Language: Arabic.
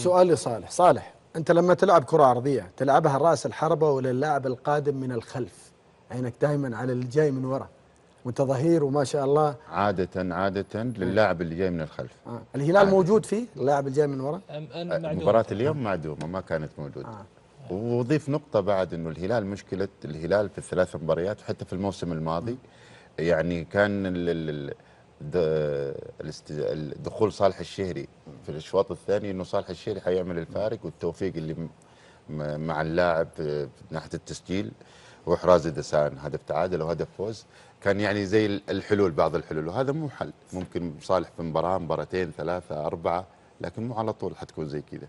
سؤال لصالح صالح أنت لما تلعب كرة عرضية تلعبها رأس الحربة ولا اللاعب القادم من الخلف عينك دائما على اللي جاي من ورا وانت ظهير وما شاء الله عادة عادة للاعب اللي جاي من الخلف آه. الهلال عادة. موجود فيه اللاعب اللي جاي من ورا آه، مباراة اليوم معدومة ما كانت موجودة آه. وضيف نقطة بعد انه الهلال مشكلة الهلال في الثلاث مباريات وحتى في الموسم الماضي يعني كان ال ال دخول صالح الشهري في الاشواط الثاني انه صالح الشيري حيعمل الفارق والتوفيق اللي مع اللاعب آه، ناحيه التسجيل واحراز دسان هدف تعادل وهدف فوز كان يعني زي الحلول بعض الحلول وهذا مو حل ممكن صالح في مباراه مباراتين ثلاثه اربعه لكن مو على طول حتكون زي كذا